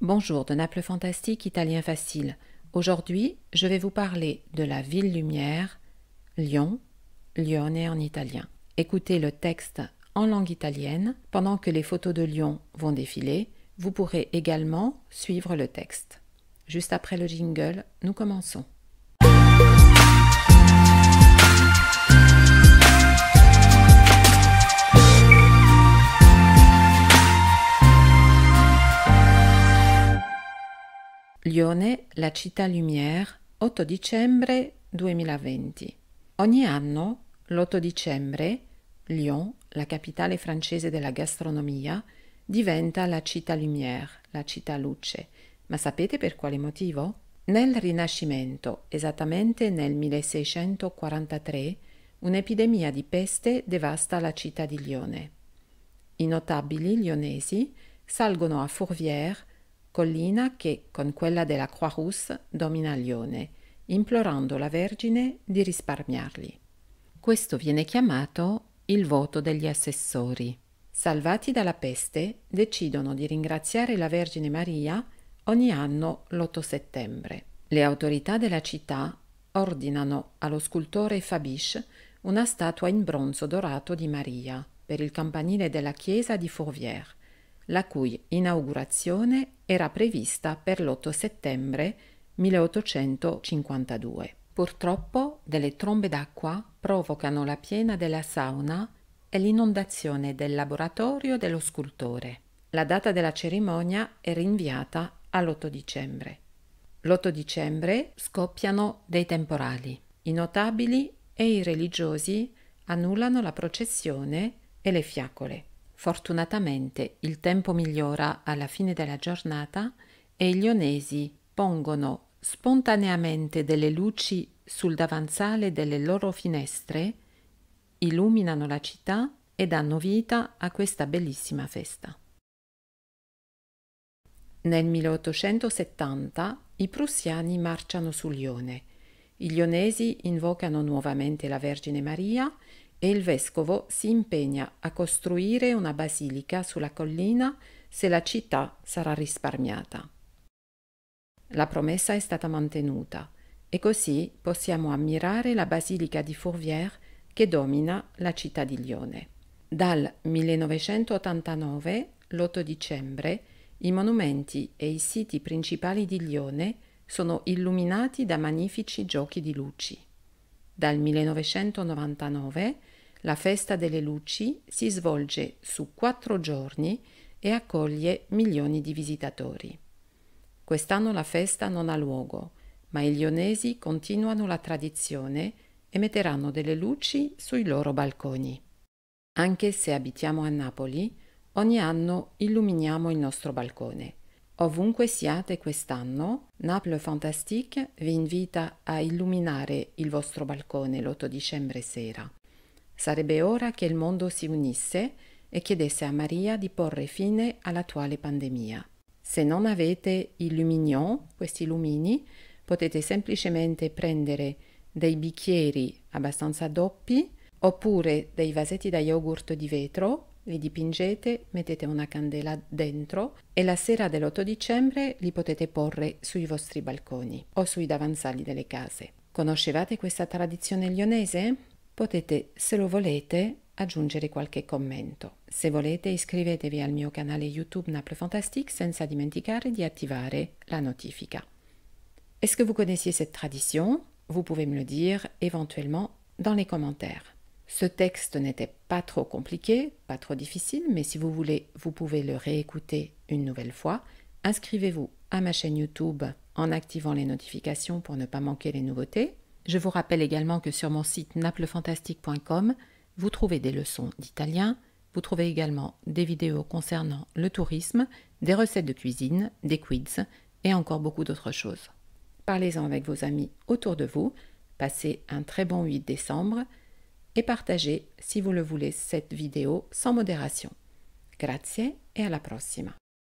Bonjour de Naples Fantastique Italien Facile. Aujourd'hui, je vais vous parler de la ville lumière, Lyon, Lyonnais en italien. Écoutez le texte en langue italienne. Pendant que les photos de Lyon vont défiler, vous pourrez également suivre le texte. Juste après le jingle, nous commençons. Lione, la città lumière, 8 dicembre 2020. Ogni anno, l'8 dicembre, Lyon, la capitale francese della gastronomia, diventa la città lumière, la città luce. Ma sapete per quale motivo? Nel Rinascimento, esattamente nel 1643, un'epidemia di peste devasta la città di Lione. I notabili lionesi salgono a Fourvière collina che, con quella della Croix Rousse, domina Lione, implorando la Vergine di risparmiarli. Questo viene chiamato il voto degli assessori. Salvati dalla peste, decidono di ringraziare la Vergine Maria ogni anno l'8 settembre. Le autorità della città ordinano allo scultore Fabiche una statua in bronzo dorato di Maria per il campanile della chiesa di Fourvière la cui inaugurazione era prevista per l'8 settembre 1852. Purtroppo delle trombe d'acqua provocano la piena della sauna e l'inondazione del laboratorio dello scultore. La data della cerimonia è rinviata all'8 dicembre. L'8 dicembre scoppiano dei temporali. I notabili e i religiosi annullano la processione e le fiacole. Fortunatamente il tempo migliora alla fine della giornata e gli onesi pongono spontaneamente delle luci sul davanzale delle loro finestre, illuminano la città e danno vita a questa bellissima festa. Nel 1870 i prussiani marciano su Lione. I lionesi invocano nuovamente la Vergine Maria e il vescovo si impegna a costruire una basilica sulla collina se la città sarà risparmiata. La promessa è stata mantenuta e così possiamo ammirare la basilica di Fourvière che domina la città di Lione. Dal 1989, l'8 dicembre, i monumenti e i siti principali di Lione sono illuminati da magnifici giochi di luci. Dal 1999 la Festa delle Luci si svolge su quattro giorni e accoglie milioni di visitatori. Quest'anno la festa non ha luogo, ma i lionesi continuano la tradizione e metteranno delle luci sui loro balconi. Anche se abitiamo a Napoli, ogni anno illuminiamo il nostro balcone. Ovunque siate quest'anno, Naples Fantastique vi invita a illuminare il vostro balcone l'8 dicembre sera. Sarebbe ora che il mondo si unisse e chiedesse a Maria di porre fine all'attuale pandemia. Se non avete i lumignon, questi lumini, potete semplicemente prendere dei bicchieri abbastanza doppi oppure dei vasetti da yogurt di vetro li dipingete, mettete una candela dentro e la sera dell'8 dicembre li potete porre sui vostri balconi o sui davanzali delle case. Conoscevate questa tradizione lionese? Potete, se lo volete, aggiungere qualche commento. Se volete iscrivetevi al mio canale YouTube Naples Fantastique senza dimenticare di attivare la notifica. Est-ce que vous connaissiez cette tradition Vous pouvez me le dire éventuellement dans les commentaires. Ce texte n'était pas trop compliqué, pas trop difficile, mais si vous voulez, vous pouvez le réécouter une nouvelle fois. Inscrivez-vous à ma chaîne YouTube en activant les notifications pour ne pas manquer les nouveautés. Je vous rappelle également que sur mon site naplefantastique.com, vous trouvez des leçons d'italien, vous trouvez également des vidéos concernant le tourisme, des recettes de cuisine, des quiz et encore beaucoup d'autres choses. Parlez-en avec vos amis autour de vous. Passez un très bon 8 décembre et partagez, si vous le voulez, cette vidéo sans modération. Grazie et à la prossima.